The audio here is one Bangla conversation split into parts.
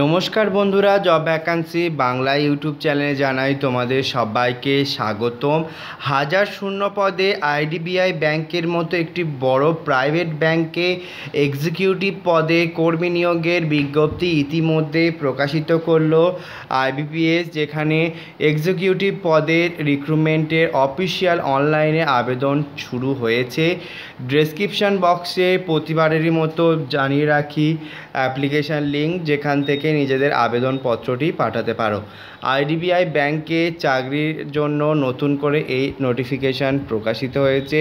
নমস্কার বন্ধুরা জব ভ্যাকান্সি বাংলা ইউটিউব চ্যানেলে জানাই তোমাদের সবাইকে স্বাগতম হাজার শূন্য পদে আইডিবিআই ব্যাংকের মতো একটি বড় প্রাইভেট ব্যাংকে এক্সিকিউটিভ পদে কর্মী নিয়োগের বিজ্ঞপ্তি ইতিমধ্যে প্রকাশিত করল আইবিপিএস যেখানে এক্সিকিউটিভ পদের রিক্রুটমেন্টের অফিসিয়াল অনলাইনে আবেদন শুরু হয়েছে ডেসক্রিপশান বক্সে প্রতিবারেরই মতো জানিয়ে রাখি অ্যাপ্লিকেশান লিঙ্ক যেখান থেকে থেকে নিজেদের আবেদনপত্রটি পাঠাতে পারো আইডিবিআই ব্যাংকে চাকরির জন্য নতুন করে এই নোটিফিকেশান প্রকাশিত হয়েছে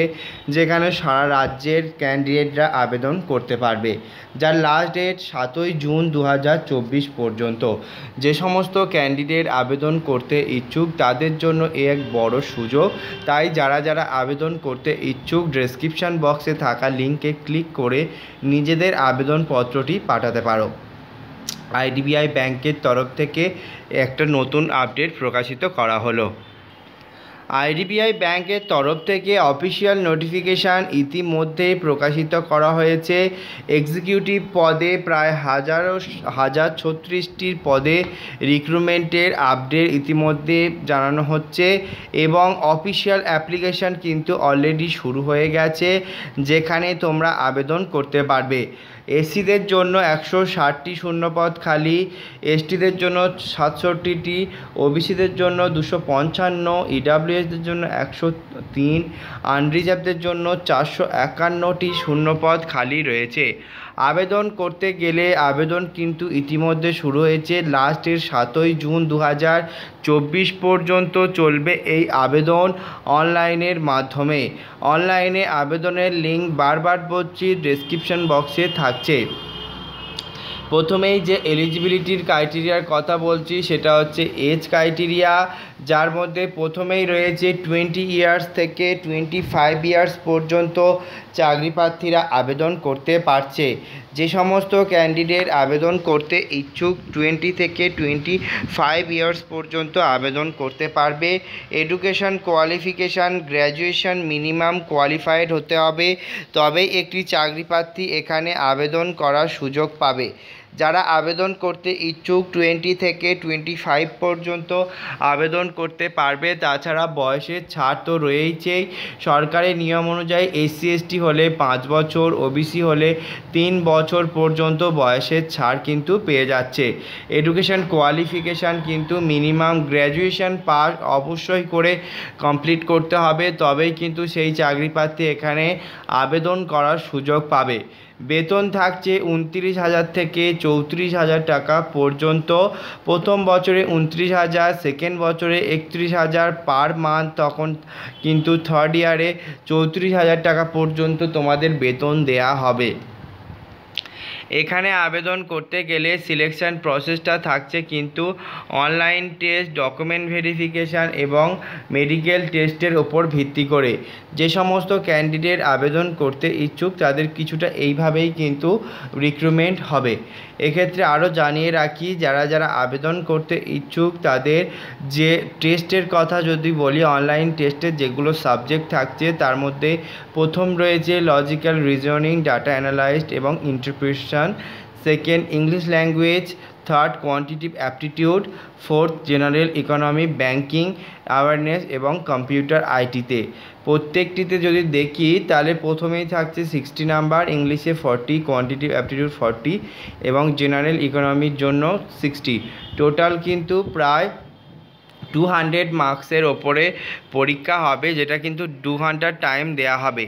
যেখানে সারা রাজ্যের ক্যান্ডিডেটরা আবেদন করতে পারবে যার লাস্ট ডেট সাতই জুন দু পর্যন্ত যে সমস্ত ক্যান্ডিডেট আবেদন করতে ইচ্ছুক তাদের জন্য এ এক বড় সুযোগ তাই যারা যারা আবেদন করতে ইচ্ছুক ডেসক্রিপশান বক্সে থাকা লিঙ্কে ক্লিক করে নিজেদের আবেদনপত্রটি পাঠাতে পারো আইডিবিআই ব্যাংকের তরফ থেকে একটা নতুন আপডেট প্রকাশিত করা হলো আইডিবিআই ব্যাংকের তরফ থেকে অফিসিয়াল নোটিফিকেশান ইতিমধ্যে প্রকাশিত করা হয়েছে এক্সিকিউটিভ পদে প্রায় হাজারো হাজার ছত্রিশটির পদে রিক্রুটমেন্টের আপডেট ইতিমধ্যে জানানো হচ্ছে এবং অফিসিয়াল অ্যাপ্লিকেশান কিন্তু অলরেডি শুরু হয়ে গেছে যেখানে তোমরা আবেদন করতে পারবে এসসিদের জন্য একশো ষাটটি শূন্যপদ খালি এসটিদের জন্য সাতষট্টিটি ওবিসিদের জন্য দুশো পঞ্চান্ন ইডাব্লিউ রেসদের জন্য একশো তিন আনরিজার্ভদের জন্য চারশো একান্নটি শূন্যপদ খালি রয়েছে আবেদন করতে গেলে আবেদন কিন্তু ইতিমধ্যে শুরু হয়েছে লাস্টের সাতই জুন দু চব্বিশ পর্যন্ত চলবে এই আবেদন অনলাইনের মাধ্যমে অনলাইনে আবেদনের লিঙ্ক বারবার বলছি ডেসক্রিপশন বক্সে থাকছে প্রথমেই যে এলিজিবিলিটির ক্রাইটেরিয়ার কথা বলছি সেটা হচ্ছে এজ ক্রাইটেরিয়া যার মধ্যে প্রথমেই রয়েছে টোয়েন্টি ইয়ার্স থেকে টোয়েন্টি ফাইভ ইয়ার্স পর্যন্ত চাকরি প্রার্থীরা আবেদন করতে পারছে যে সমস্ত ক্যান্ডিডেট আবেদন করতে ইচ্ছুক টোয়েন্টি থেকে টোয়েন্টি ফাইভ ইয়ার্স পর্যন্ত আবেদন করতে পারবে education qualification graduation minimum qualified হতে হবে তবে একটি চাকরি প্রার্থী এখানে আবেদন করার সুযোগ পাবে যারা আবেদন করতে ইচ্ছুক টোয়েন্টি থেকে টোয়েন্টি ফাইভ পর্যন্ত আবেদন করতে পারবে তাছাড়া বয়সের ছাড় তো রয়েইছেই সরকারের নিয়ম অনুযায়ী এসসি এসটি হলে পাঁচ বছর ওবিসি হলে তিন বছর পর্যন্ত বয়সের ছাড় কিন্তু পেয়ে যাচ্ছে এডুকেশান কোয়ালিফিকেশান কিন্তু মিনিমাম গ্র্যাজুয়েশান পাস অবশ্যই করে কমপ্লিট করতে হবে তবেই কিন্তু সেই চাকরি প্রার্থী এখানে আবেদন করার সুযোগ পাবে বেতন থাকছে উনত্রিশ হাজার থেকে চৌত্রিশ হাজার টাকা পর্যন্ত প্রথম বছরে উনত্রিশ হাজার সেকেন্ড বছরে একত্রিশ হাজার পার মান্থ তখন কিন্তু থার্ড ইয়ারে চৌত্রিশ হাজার টাকা পর্যন্ত তোমাদের বেতন দেয়া হবে এখানে আবেদন করতে গেলে সিলেকশান প্রসেসটা থাকছে কিন্তু অনলাইন টেস্ট ডকুমেন্ট ভেরিফিকেশান এবং মেডিকেল টেস্টের ওপর ভিত্তি করে যে সমস্ত ক্যান্ডিডেট আবেদন করতে ইচ্ছুক তাদের কিছুটা এইভাবেই কিন্তু রিক্রুটমেন্ট হবে এক্ষেত্রে আরও জানিয়ে রাখি যারা যারা আবেদন করতে ইচ্ছুক তাদের যে টেস্টের কথা যদি বলি অনলাইন টেস্টের যেগুলো সাবজেক্ট থাকছে তার মধ্যে প্রথম রয়েছে লজিক্যাল রিজনিং ডাটা অ্যানালাইজড এবং interpretation competition second English language third quantitative aptitude fourth general economy banking awareness এবং কম্পিউটার আইটিতে প্রত্যেকটিতে যদি দেখি তাহলে প্রথমেই থাকছে সিক্সটি নাম্বার ইংলিশে ফর্টি কোয়ান্টিটিভ অ্যাপটিটিউড ফর্টি এবং জেনারেল ইকোনমির জন্য সিক্সটি টোটাল কিন্তু প্রায় টু হান্ড্রেড মার্কসের ওপরে পরীক্ষা হবে যেটা কিন্তু দু ঘন্টার টাইম দেয়া হবে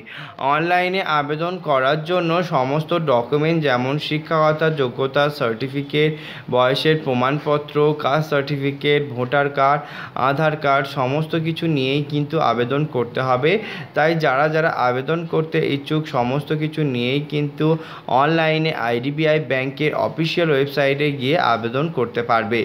অনলাইনে আবেদন করার জন্য সমস্ত ডকুমেন্ট যেমন শিক্ষাগত যোগ্যতা সার্টিফিকেট বয়সের প্রমাণপত্র caste certificate voter card Aadhaar card সমস্ত কিছু নিয়েই কিন্তু আবেদন করতে হবে তাই যারা যারা আবেদন করতে ইচ্ছুক সমস্ত কিছু নিয়েই কিন্তু অনলাইনে আইডিবিআই ব্যাংকের অফিসিয়াল ওয়েবসাইটে গিয়ে আবেদন করতে পারবে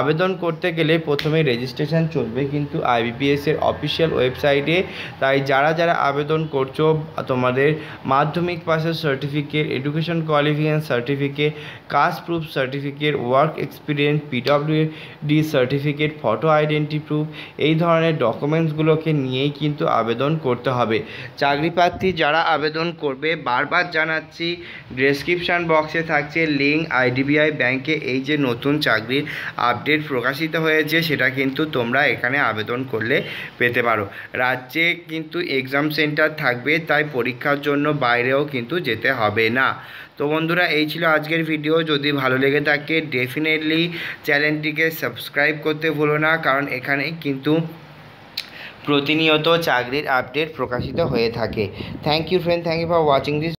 আবেদন করতে গেলে প্রথমে রেজিস্ট্রেশন রেজিস্ট্রেশন চলবে কিন্তু আইবিপিএসের অফিসিয়াল ওয়েবসাইটে তাই যারা যারা আবেদন করছো তোমাদের মাধ্যমিক পাসের certificate education qualification certificate caste proof certificate work experience PWD D certificate photo identity proof এই ধরনের ডকুমেন্টসগুলোকে নিয়েই কিন্তু আবেদন করতে হবে চাকরি প্রার্থী যারা আবেদন করবে বারবার জানাচ্ছি ডেসক্রিপশন বক্সে থাকছে লিঙ্ক আইডিবিআই ব্যাংকে এই যে নতুন চাকরির আপডেট প্রকাশিত হয়েছে সেটা কিন্তু তোমরা এখানে আবেদন করলে পেতে পারো রাজ্যে কিন্তু এক্সাম সেন্টার থাকবে তাই পরীক্ষার জন্য বাইরেও কিন্তু যেতে হবে না তো বন্ধুরা এই ছিল আজকের ভিডিও যদি ভালো লেগে থাকে ডেফিনেটলি চ্যানেলটিকে সাবস্ক্রাইব করতে ভুলো না কারণ এখানে কিন্তু প্রতিনিয়ত চাকরির আপডেট প্রকাশিত হয়ে থাকে thank you friend thank you for watching this